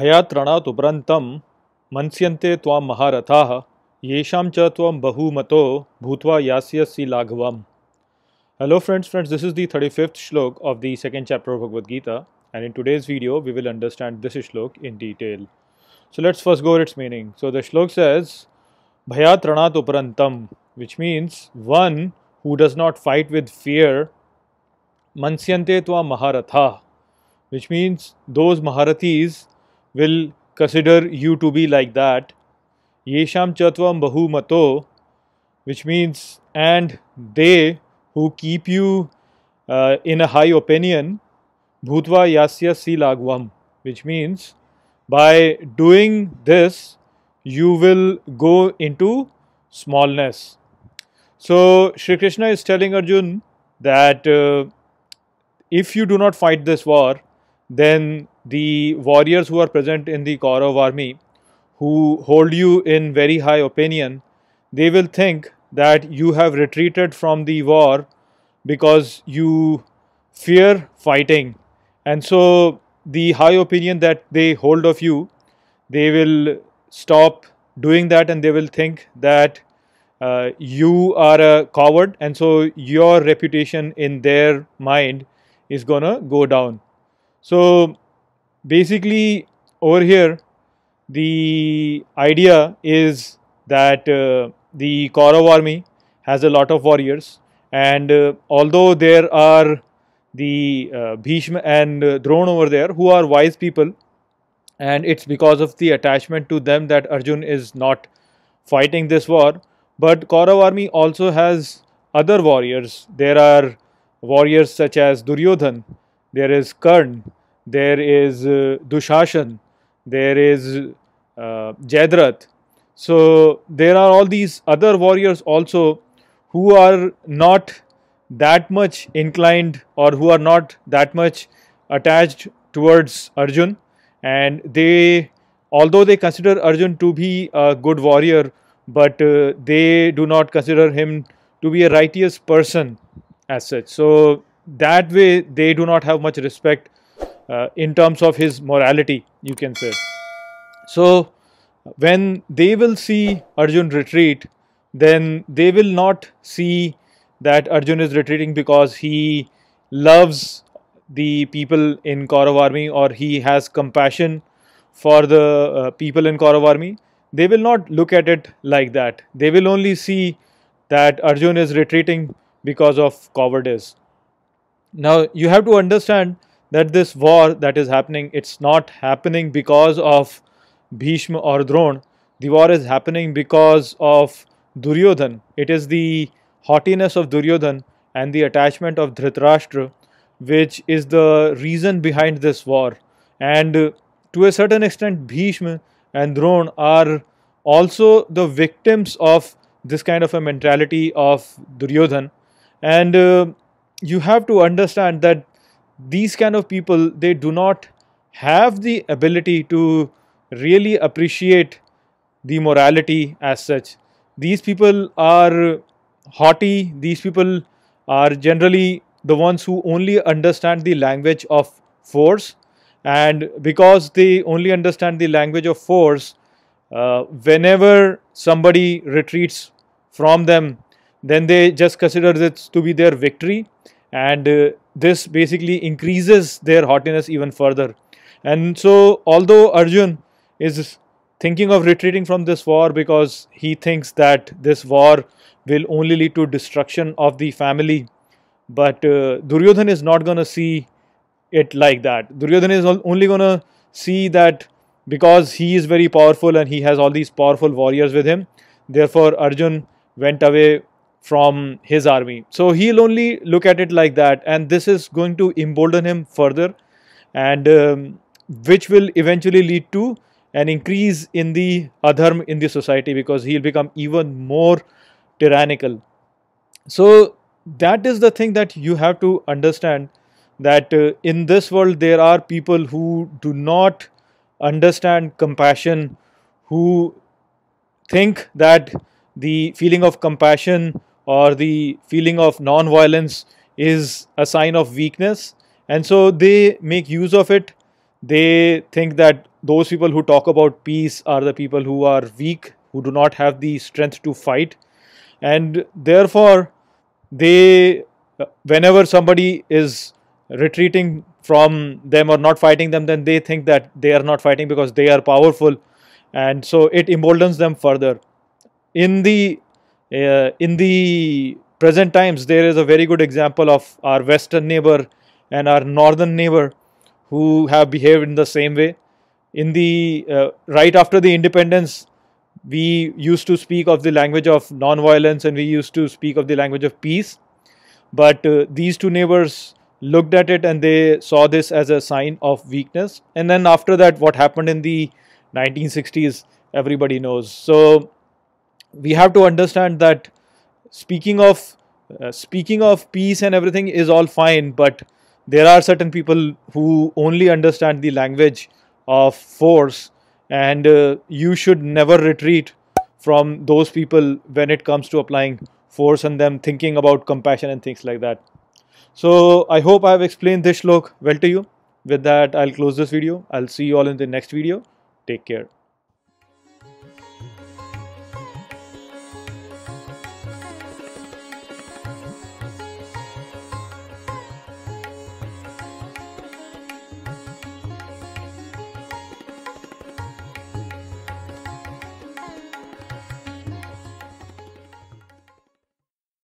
भयात्रणात् उपरन्तं मन्स्यन्ते त्वां महारथाः येषां च त्वं बहुमतो भूत्वा यास्यसि लाघवम् hello friends friends this is the thirty fifth shloka of the second chapter of Bhagavad Gita and in today's video we will understand this shloka in detail so let's first go its meaning so the shloka says भयात्रणात् उपरन्तम which means one who does not fight with fear मनस्यंते त्वा महारथा which means those maharathis will consider you to be like that. Yesham Chatvam bahumato, which means, and they who keep you uh, in a high opinion, Bhutva Yasya Silagvam, which means, by doing this, you will go into smallness. So, Sri Krishna is telling Arjun that uh, if you do not fight this war, then the warriors who are present in the Kaurav army, who hold you in very high opinion, they will think that you have retreated from the war because you fear fighting. And so the high opinion that they hold of you, they will stop doing that and they will think that uh, you are a coward and so your reputation in their mind is gonna go down. So basically over here the idea is that uh, the Kaurav army has a lot of warriors and uh, although there are the uh, Bhishma and uh, Drona over there who are wise people and it's because of the attachment to them that Arjun is not fighting this war but Kaurav army also has other warriors there are warriors such as Duryodhan there is Karn there is uh, Dushashan, there is uh, So, there are all these other warriors also who are not that much inclined or who are not that much attached towards Arjun and they although they consider Arjun to be a good warrior but uh, they do not consider him to be a righteous person as such. So that way they do not have much respect uh, in terms of his morality you can say. So, when they will see Arjun retreat then they will not see that Arjun is retreating because he loves the people in Kaurav army or he has compassion for the uh, people in Kaurav army. They will not look at it like that. They will only see that Arjun is retreating because of cowardice. Now you have to understand that this war that is happening, it's not happening because of Bhishma or Drona. The war is happening because of Duryodhan. It is the haughtiness of Duryodhan and the attachment of Dhritarashtra which is the reason behind this war. And to a certain extent, Bhishma and Drona are also the victims of this kind of a mentality of Duryodhan. And uh, you have to understand that these kind of people, they do not have the ability to really appreciate the morality as such. These people are haughty, these people are generally the ones who only understand the language of force and because they only understand the language of force, uh, whenever somebody retreats from them, then they just consider this to be their victory and uh, this basically increases their haughtiness even further. And so, although Arjun is thinking of retreating from this war because he thinks that this war will only lead to destruction of the family, but uh, Duryodhan is not going to see it like that. Duryodhan is only going to see that because he is very powerful and he has all these powerful warriors with him. Therefore, Arjun went away from his army. So he'll only look at it like that, and this is going to embolden him further, and um, which will eventually lead to an increase in the adharm in the society because he'll become even more tyrannical. So that is the thing that you have to understand that uh, in this world there are people who do not understand compassion, who think that the feeling of compassion or the feeling of non-violence is a sign of weakness and so they make use of it they think that those people who talk about peace are the people who are weak who do not have the strength to fight and therefore they whenever somebody is retreating from them or not fighting them then they think that they are not fighting because they are powerful and so it emboldens them further in the uh, in the present times there is a very good example of our western neighbor and our northern neighbor who have behaved in the same way in the uh, right after the independence we used to speak of the language of non-violence and we used to speak of the language of peace but uh, these two neighbors looked at it and they saw this as a sign of weakness and then after that what happened in the 1960s everybody knows so we have to understand that speaking of uh, speaking of peace and everything is all fine, but there are certain people who only understand the language of force, and uh, you should never retreat from those people when it comes to applying force on them thinking about compassion and things like that. So I hope I have explained this shlok well to you. With that, I'll close this video. I'll see you all in the next video. Take care.